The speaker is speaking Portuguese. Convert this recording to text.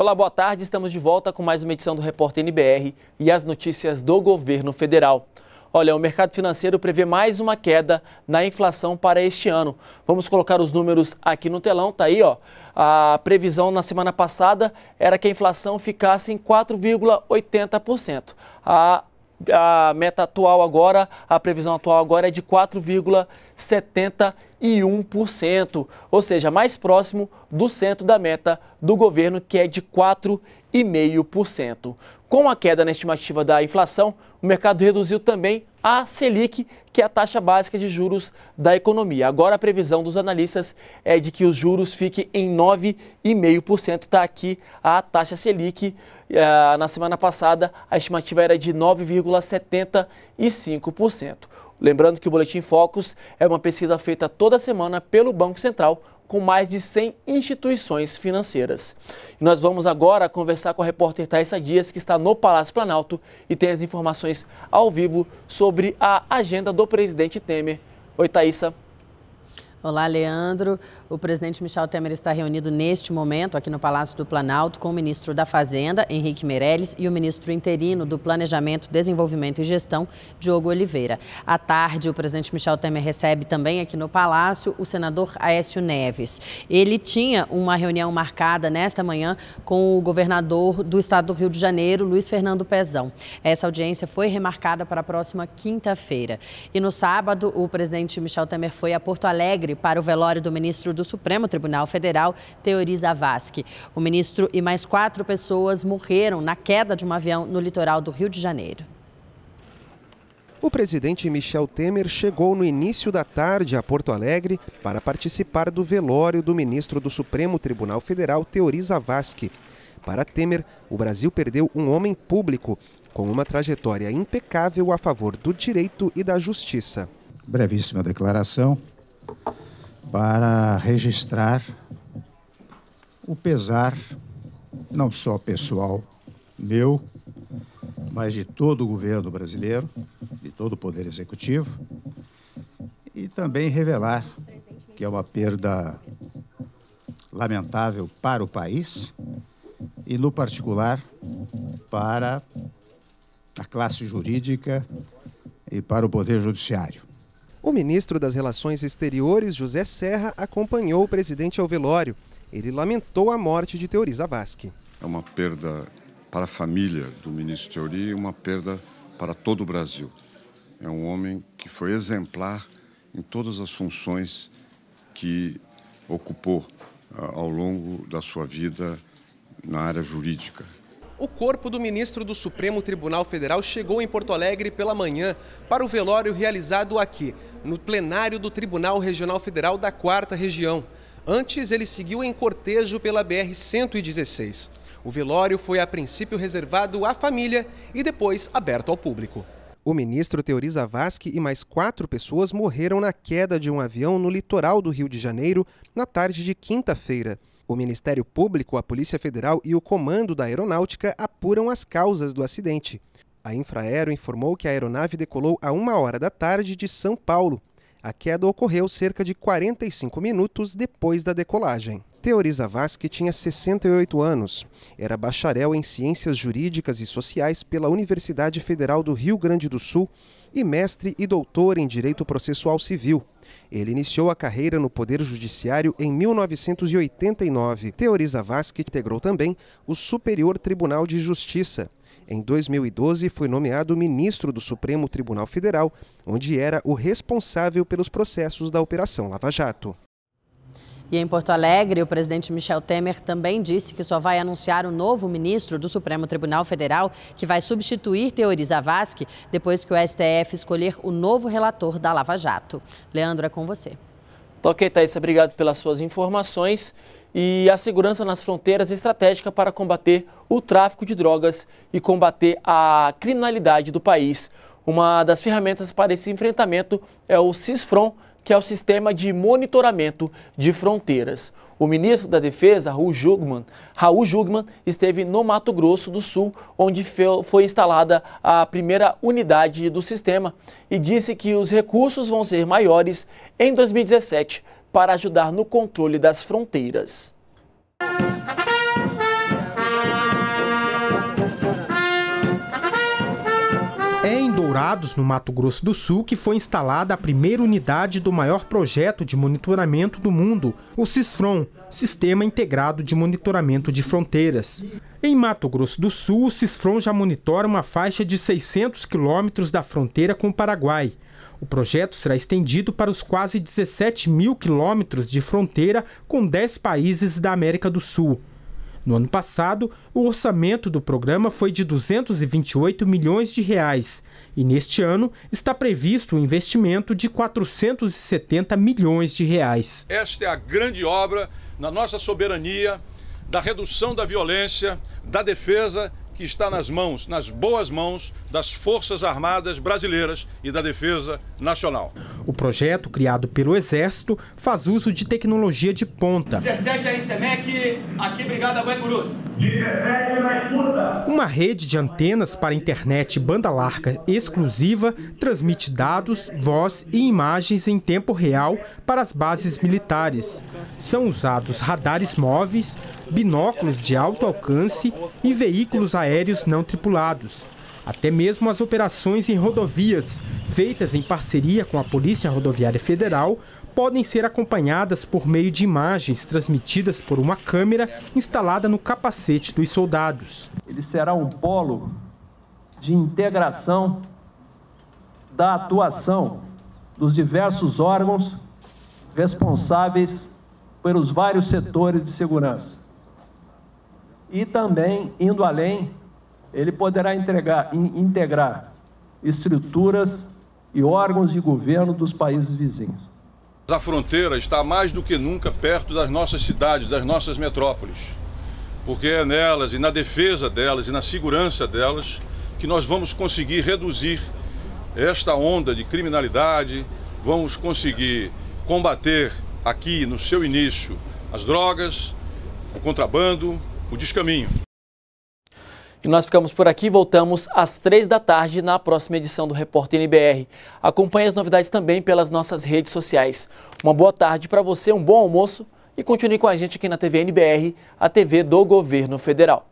Olá, boa tarde. Estamos de volta com mais uma edição do Repórter NBR e as notícias do governo federal. Olha, o mercado financeiro prevê mais uma queda na inflação para este ano. Vamos colocar os números aqui no telão, tá aí, ó. A previsão na semana passada era que a inflação ficasse em 4,80%. A a meta atual agora, a previsão atual agora é de 4,71%, ou seja, mais próximo do centro da meta do governo, que é de 4,5%. Com a queda na estimativa da inflação, o mercado reduziu também a Selic, que é a taxa básica de juros da economia. Agora a previsão dos analistas é de que os juros fiquem em 9,5%, está aqui a taxa Selic ah, na semana passada a estimativa era de 9,75%. Lembrando que o Boletim Focus é uma pesquisa feita toda semana pelo Banco Central com mais de 100 instituições financeiras. E nós vamos agora conversar com a repórter Thaisa Dias, que está no Palácio Planalto e tem as informações ao vivo sobre a agenda do presidente Temer. Oi, Thaisa. Olá, Leandro. O presidente Michel Temer está reunido neste momento aqui no Palácio do Planalto com o ministro da Fazenda, Henrique Meirelles, e o ministro interino do Planejamento, Desenvolvimento e Gestão, Diogo Oliveira. À tarde, o presidente Michel Temer recebe também aqui no Palácio o senador Aécio Neves. Ele tinha uma reunião marcada nesta manhã com o governador do estado do Rio de Janeiro, Luiz Fernando Pezão. Essa audiência foi remarcada para a próxima quinta-feira. E no sábado, o presidente Michel Temer foi a Porto Alegre Alegre para o velório do ministro do Supremo Tribunal Federal, Teori Zavascki. O ministro e mais quatro pessoas morreram na queda de um avião no litoral do Rio de Janeiro. O presidente Michel Temer chegou no início da tarde a Porto Alegre para participar do velório do ministro do Supremo Tribunal Federal, Teori Zavascki. Para Temer, o Brasil perdeu um homem público com uma trajetória impecável a favor do direito e da justiça. Brevíssima declaração para registrar o pesar, não só pessoal meu, mas de todo o governo brasileiro, de todo o Poder Executivo, e também revelar que é uma perda lamentável para o país e, no particular, para a classe jurídica e para o Poder Judiciário. O ministro das Relações Exteriores, José Serra, acompanhou o presidente ao velório. Ele lamentou a morte de Teori Zavascki. É uma perda para a família do ministro Teori e uma perda para todo o Brasil. É um homem que foi exemplar em todas as funções que ocupou ah, ao longo da sua vida na área jurídica. O corpo do ministro do Supremo Tribunal Federal chegou em Porto Alegre pela manhã para o velório realizado aqui, no plenário do Tribunal Regional Federal da 4 Região. Antes, ele seguiu em cortejo pela BR-116. O velório foi a princípio reservado à família e depois aberto ao público. O ministro Teori Zavascki e mais quatro pessoas morreram na queda de um avião no litoral do Rio de Janeiro na tarde de quinta-feira. O Ministério Público, a Polícia Federal e o Comando da Aeronáutica apuram as causas do acidente. A Infraero informou que a aeronave decolou a uma hora da tarde de São Paulo. A queda ocorreu cerca de 45 minutos depois da decolagem. Teoriza Vasque tinha 68 anos. Era bacharel em Ciências Jurídicas e Sociais pela Universidade Federal do Rio Grande do Sul e mestre e doutor em Direito Processual Civil. Ele iniciou a carreira no Poder Judiciário em 1989. Teoriza Vasque integrou também o Superior Tribunal de Justiça. Em 2012, foi nomeado ministro do Supremo Tribunal Federal, onde era o responsável pelos processos da Operação Lava Jato. E em Porto Alegre, o presidente Michel Temer também disse que só vai anunciar o novo ministro do Supremo Tribunal Federal, que vai substituir Teori Zavascki, depois que o STF escolher o novo relator da Lava Jato. Leandro, é com você. Tá ok, Thaís, obrigado pelas suas informações. E a segurança nas fronteiras é estratégica para combater o tráfico de drogas e combater a criminalidade do país. Uma das ferramentas para esse enfrentamento é o CISFRON, que é o sistema de monitoramento de fronteiras. O ministro da Defesa, Raul Jugman, Raul Jugman esteve no Mato Grosso do Sul, onde foi instalada a primeira unidade do sistema, e disse que os recursos vão ser maiores em 2017 para ajudar no controle das fronteiras. Dourados, no Mato Grosso do Sul, que foi instalada a primeira unidade do maior projeto de monitoramento do mundo, o SISFRON, Sistema Integrado de Monitoramento de Fronteiras. Em Mato Grosso do Sul, o SISFRON já monitora uma faixa de 600 quilômetros da fronteira com o Paraguai. O projeto será estendido para os quase 17 mil quilômetros de fronteira com 10 países da América do Sul. No ano passado, o orçamento do programa foi de 228 milhões de reais e neste ano está previsto um investimento de 470 milhões de reais. Esta é a grande obra na nossa soberania da redução da violência, da defesa que está nas mãos, nas boas mãos, das Forças Armadas Brasileiras e da Defesa Nacional. O projeto, criado pelo Exército, faz uso de tecnologia de ponta. 17 AICMEC, aqui Brigada Guaicurus. Uma rede de antenas para internet banda larga exclusiva transmite dados, voz e imagens em tempo real para as bases militares. São usados radares móveis, binóculos de alto alcance e veículos aéreos não tripulados. Até mesmo as operações em rodovias, feitas em parceria com a Polícia Rodoviária Federal, podem ser acompanhadas por meio de imagens transmitidas por uma câmera instalada no capacete dos soldados. Ele será um polo de integração da atuação dos diversos órgãos responsáveis pelos vários setores de segurança e também, indo além, ele poderá entregar, integrar estruturas e órgãos de governo dos países vizinhos. A fronteira está mais do que nunca perto das nossas cidades, das nossas metrópoles, porque é nelas e na defesa delas e na segurança delas que nós vamos conseguir reduzir esta onda de criminalidade, vamos conseguir combater aqui no seu início as drogas, o contrabando, o descaminho. E nós ficamos por aqui, voltamos às três da tarde na próxima edição do Repórter NBR. Acompanhe as novidades também pelas nossas redes sociais. Uma boa tarde para você, um bom almoço e continue com a gente aqui na TV NBR, a TV do Governo Federal.